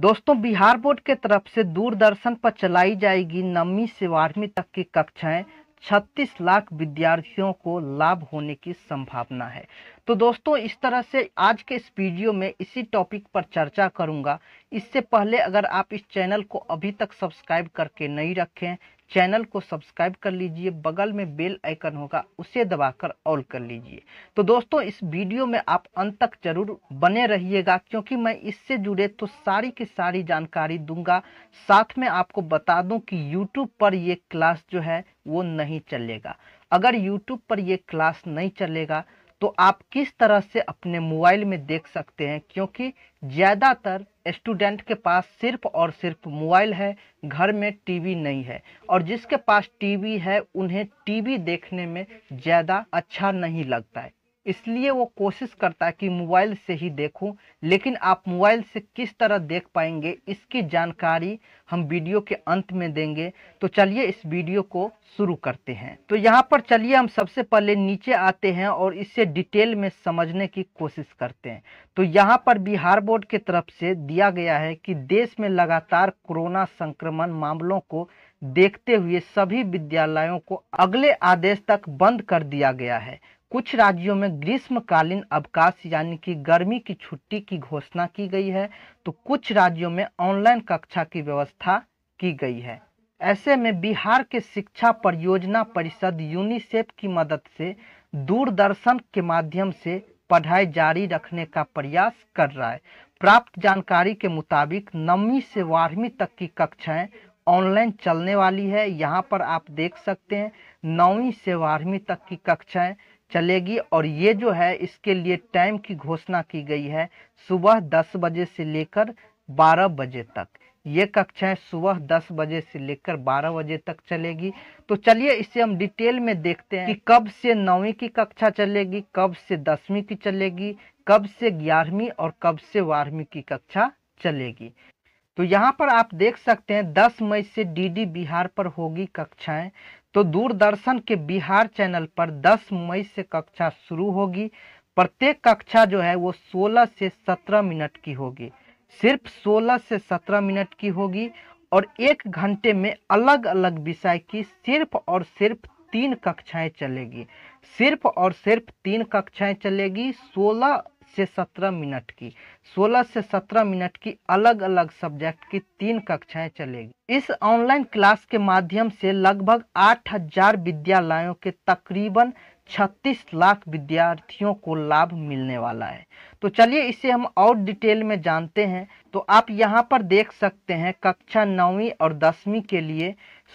दोस्तों बिहार बोर्ड के तरफ से दूरदर्शन पर चलाई जाएगी नवी से बारहवीं तक की कक्षाएं 36 लाख विद्यार्थियों को लाभ होने की संभावना है तो दोस्तों इस तरह से आज के इस वीडियो में इसी टॉपिक पर चर्चा करूंगा इससे पहले अगर आप इस चैनल को अभी तक सब्सक्राइब करके नहीं रखें चैनल को सब्सक्राइब कर लीजिए बगल में बेल आइकन होगा उसे दबाकर ऑल कर लीजिए तो दोस्तों इस वीडियो में आप अंत तक जरूर बने रहिएगा क्योंकि मैं इससे जुड़े तो सारी की सारी जानकारी दूंगा साथ में आपको बता दूं कि यूट्यूब पर ये क्लास जो है वो नहीं चलेगा अगर यूट्यूब पर ये क्लास नहीं चलेगा तो आप किस तरह से अपने मोबाइल में देख सकते हैं क्योंकि ज़्यादातर स्टूडेंट के पास सिर्फ और सिर्फ मोबाइल है घर में टीवी नहीं है और जिसके पास टीवी है उन्हें टीवी देखने में ज़्यादा अच्छा नहीं लगता है इसलिए वो कोशिश करता है कि मोबाइल से ही देखूं लेकिन आप मोबाइल से किस तरह देख पाएंगे इसकी जानकारी हम वीडियो के अंत में देंगे तो चलिए इस वीडियो को शुरू करते हैं तो यहाँ पर चलिए हम सबसे पहले नीचे आते हैं और इसे डिटेल में समझने की कोशिश करते हैं तो यहाँ पर बिहार बोर्ड के तरफ से दिया गया है कि देश में लगातार कोरोना संक्रमण मामलों को देखते हुए सभी विद्यालयों को अगले आदेश तक बंद कर दिया गया है कुछ राज्यों में ग्रीष्मकालीन अवकाश यानी कि गर्मी की छुट्टी की घोषणा की गई है तो कुछ राज्यों में ऑनलाइन कक्षा की व्यवस्था की गई है ऐसे में बिहार के शिक्षा परियोजना परिषद यूनिसेफ की मदद से दूरदर्शन के माध्यम से पढ़ाई जारी रखने का प्रयास कर रहा है प्राप्त जानकारी के मुताबिक नवी से बारहवीं तक की कक्षाएं ऑनलाइन चलने वाली है यहाँ पर आप देख सकते हैं नौवीं से बारहवीं तक की कक्षाएं चलेगी और ये जो है इसके लिए टाइम की घोषणा की गई है सुबह 10 बजे से लेकर 12 बजे तक ये कक्षाएं सुबह 10 बजे से लेकर 12 बजे तक चलेगी तो चलिए इसे हम डिटेल में देखते हैं कि कब से नौवीं की कक्षा चलेगी कब से दसवीं की चलेगी कब से ग्यारहवीं और कब से बारहवीं की कक्षा चलेगी तो यहाँ पर आप देख सकते हैं 10 मई से डीडी बिहार पर होगी कक्षाएं तो दूरदर्शन के बिहार चैनल पर 10 मई से कक्षा शुरू होगी प्रत्येक कक्षा जो है वो 16 से 17 मिनट की होगी सिर्फ 16 से 17 मिनट की होगी और एक घंटे में अलग अलग विषय की सिर्फ और सिर्फ तीन कक्षाएं चलेगी सिर्फ और सिर्फ तीन कक्षाएं चलेगी 16 से 17 मिनट की 16 से 17 मिनट की अलग अलग सब्जेक्ट की तीन कक्षाएं चलेगी इस ऑनलाइन क्लास के माध्यम से लगभग 8000 विद्यालयों के तकरीबन 36 लाख विद्यार्थियों को लाभ मिलने वाला है तो चलिए इसे हम और डिटेल में जानते हैं तो आप यहाँ पर देख सकते हैं कक्षा नौवीं और दसवीं के लिए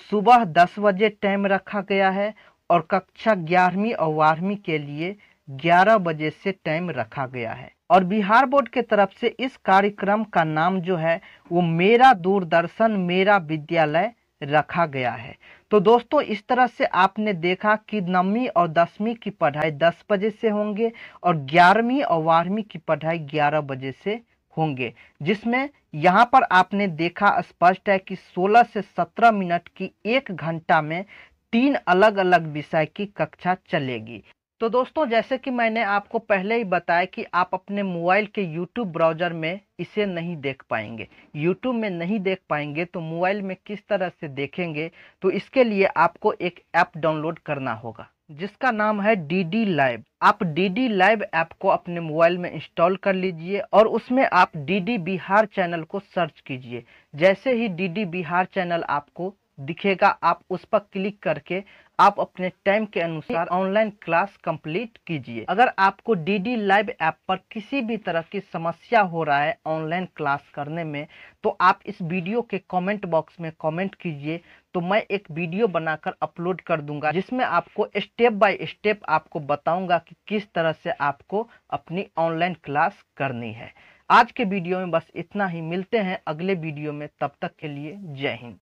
सुबह दस बजे टाइम रखा गया है और कक्षा ग्यारहवीं और बारहवीं के लिए 11 बजे से टाइम रखा गया है और बिहार बोर्ड के तरफ से इस कार्यक्रम का नाम जो है वो मेरा दूरदर्शन मेरा विद्यालय रखा गया है तो दोस्तों इस तरह से आपने देखा कि नवी और दसवीं की पढ़ाई 10 बजे से होंगे और ग्यारहवीं और बारहवीं की पढ़ाई 11 बजे से होंगे जिसमें यहाँ पर आपने देखा स्पष्ट है कि 16 से 17 मिनट की एक घंटा में तीन अलग अलग विषय की कक्षा चलेगी तो दोस्तों जैसे कि मैंने आपको पहले ही बताया कि आप अपने मोबाइल के यूट्यूब ब्राउज़र में इसे नहीं देख पाएंगे यूट्यूब में नहीं देख पाएंगे तो मोबाइल में किस तरह से देखेंगे तो इसके लिए आपको एक ऐप डाउनलोड करना होगा जिसका नाम है डी डी लाइव आप डी डी लाइव ऐप को अपने मोबाइल में इंस्टॉल कर लीजिए और उसमें आप डी डी बिहार चैनल को सर्च कीजिए जैसे ही डी डी बिहार चैनल आपको दिखेगा आप उस पर क्लिक करके आप अपने टाइम के अनुसार ऑनलाइन क्लास कंप्लीट कीजिए अगर आपको डीडी लाइव ऐप पर किसी भी तरह की समस्या हो रहा है ऑनलाइन क्लास करने में तो आप इस वीडियो के कमेंट बॉक्स में कमेंट कीजिए तो मैं एक वीडियो बनाकर अपलोड कर दूंगा जिसमें आपको स्टेप बाय स्टेप आपको बताऊंगा कि किस तरह से आपको अपनी ऑनलाइन क्लास करनी है आज के वीडियो में बस इतना ही मिलते हैं अगले वीडियो में तब तक के लिए जय हिंद